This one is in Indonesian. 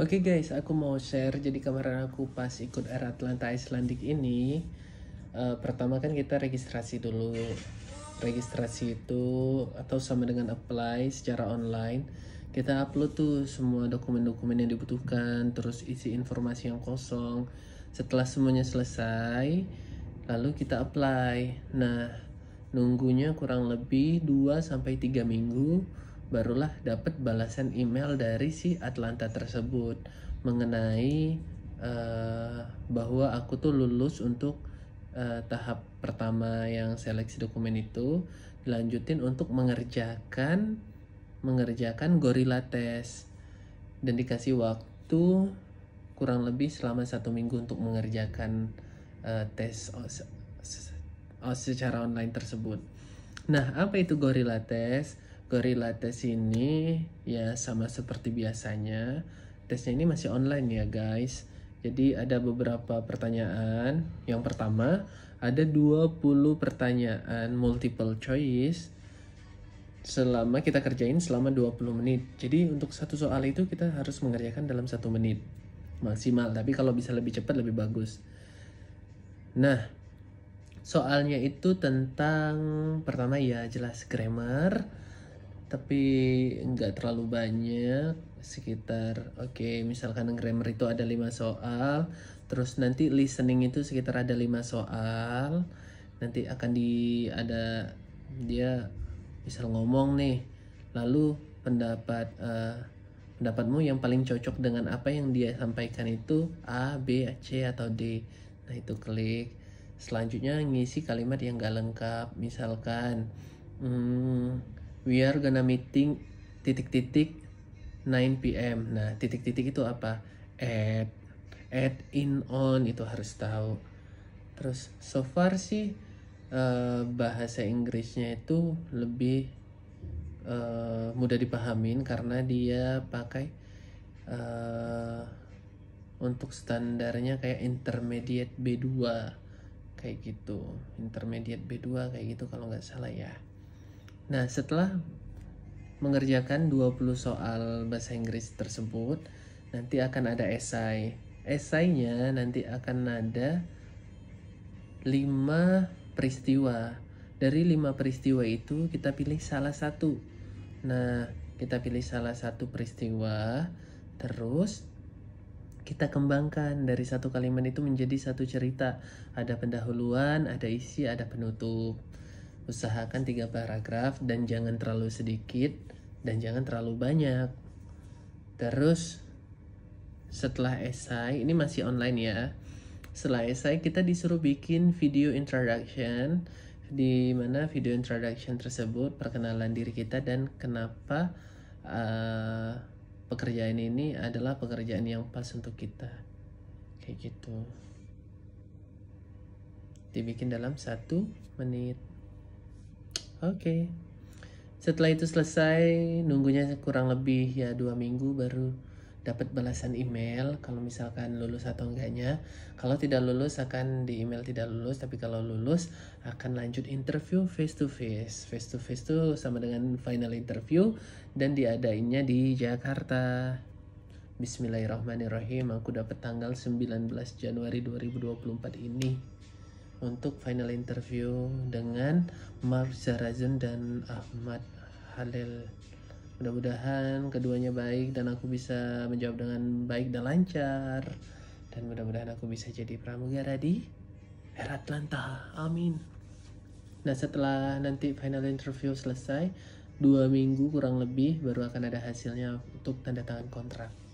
Oke okay guys, aku mau share. Jadi kemarin aku pas ikut Air Atlanta Icelandic ini, uh, pertama kan kita registrasi dulu. Registrasi itu atau sama dengan apply secara online. Kita upload tuh semua dokumen-dokumen yang dibutuhkan, terus isi informasi yang kosong. Setelah semuanya selesai, lalu kita apply. Nah, nunggunya kurang lebih 2 3 minggu barulah dapat balasan email dari si Atlanta tersebut mengenai uh, bahwa aku tuh lulus untuk uh, tahap pertama yang seleksi dokumen itu dilanjutin untuk mengerjakan mengerjakan gorila tes dan dikasih waktu kurang lebih selama satu minggu untuk mengerjakan uh, tes secara online tersebut. Nah, apa itu gorila test? query tes ini ya sama seperti biasanya. Tesnya ini masih online ya guys. Jadi ada beberapa pertanyaan. Yang pertama, ada 20 pertanyaan multiple choice selama kita kerjain selama 20 menit. Jadi untuk satu soal itu kita harus mengerjakan dalam satu menit maksimal. Tapi kalau bisa lebih cepat lebih bagus. Nah, soalnya itu tentang pertama ya jelas grammar tapi nggak terlalu banyak sekitar oke okay, misalkan grammar itu ada lima soal terus nanti listening itu sekitar ada lima soal nanti akan di ada dia misal ngomong nih lalu pendapat uh, pendapatmu yang paling cocok dengan apa yang dia sampaikan itu A, B, C atau D. Nah, itu klik. Selanjutnya ngisi kalimat yang gak lengkap. Misalkan hmm, we are gonna meeting titik-titik 9 PM. Nah, titik-titik itu apa? At at in on itu harus tahu. Terus so far sih uh, bahasa Inggrisnya itu lebih uh, mudah dipahamin karena dia pakai uh, untuk standarnya kayak intermediate B2 kayak gitu intermediate B2 kayak gitu kalau nggak salah ya Nah, setelah mengerjakan 20 soal bahasa Inggris tersebut, nanti akan ada esai. Esainya nanti akan ada 5 peristiwa. Dari 5 peristiwa itu kita pilih salah satu. Nah, kita pilih salah satu peristiwa, terus kita kembangkan dari satu kalimat itu menjadi satu cerita. Ada pendahuluan, ada isi, ada penutup usahakan tiga paragraf dan jangan terlalu sedikit dan jangan terlalu banyak. Terus setelah esai, ini masih online ya. Setelah esai kita disuruh bikin video introduction di mana video introduction tersebut perkenalan diri kita dan kenapa uh, pekerjaan ini adalah pekerjaan yang pas untuk kita. Kayak gitu. Dibikin dalam satu menit oke okay. setelah itu selesai nunggunya kurang lebih ya dua minggu baru dapat balasan email kalau misalkan lulus atau enggaknya. Kalau tidak lulus akan di email tidak lulus, tapi kalau lulus akan lanjut interview face to face. Face to face itu sama dengan final interview dan diadainnya di Jakarta. Bismillahirrahmanirrahim, aku dapat tanggal 19 Januari 2024 ini untuk final interview dengan Marsha Zarazun dan Ahmad Halil. Mudah-mudahan keduanya baik dan aku bisa menjawab dengan baik dan lancar. Dan mudah-mudahan aku bisa jadi pramugara di Air Atlanta. Amin. Nah setelah nanti final interview selesai, dua minggu kurang lebih baru akan ada hasilnya untuk tanda tangan kontrak.